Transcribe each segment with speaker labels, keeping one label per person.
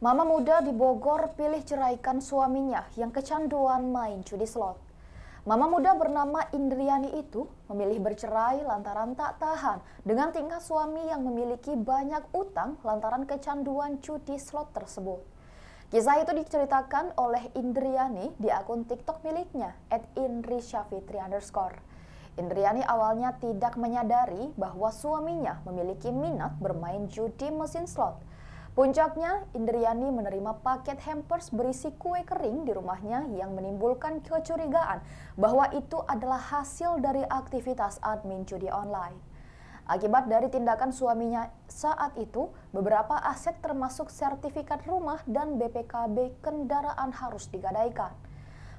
Speaker 1: Mama muda di Bogor pilih ceraikan suaminya yang kecanduan main judi slot. Mama muda bernama Indriani itu memilih bercerai lantaran tak tahan dengan tingkah suami yang memiliki banyak utang lantaran kecanduan judi slot tersebut. Kisah itu diceritakan oleh Indriani di akun TikTok miliknya, at Indri underscore. Indriani awalnya tidak menyadari bahwa suaminya memiliki minat bermain judi mesin slot. Puncaknya, Indriani menerima paket hampers berisi kue kering di rumahnya yang menimbulkan kecurigaan bahwa itu adalah hasil dari aktivitas admin judi online. Akibat dari tindakan suaminya saat itu, beberapa aset termasuk sertifikat rumah dan BPKB kendaraan harus digadaikan.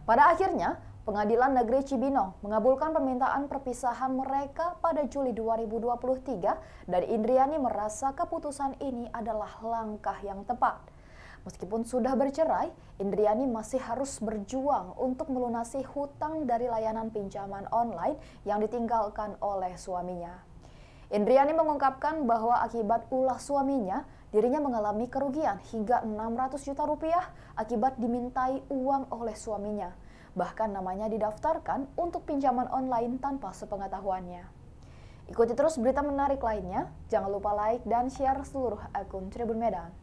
Speaker 1: Pada akhirnya, Pengadilan Negeri Cibinong mengabulkan permintaan perpisahan mereka pada Juli 2023 dan Indriani merasa keputusan ini adalah langkah yang tepat. Meskipun sudah bercerai, Indriani masih harus berjuang untuk melunasi hutang dari layanan pinjaman online yang ditinggalkan oleh suaminya. Indriani mengungkapkan bahwa akibat ulah suaminya, dirinya mengalami kerugian hingga 600 juta rupiah akibat dimintai uang oleh suaminya bahkan namanya didaftarkan untuk pinjaman online tanpa sepengetahuannya. Ikuti terus berita menarik lainnya, jangan lupa like dan share seluruh akun Tribun Medan.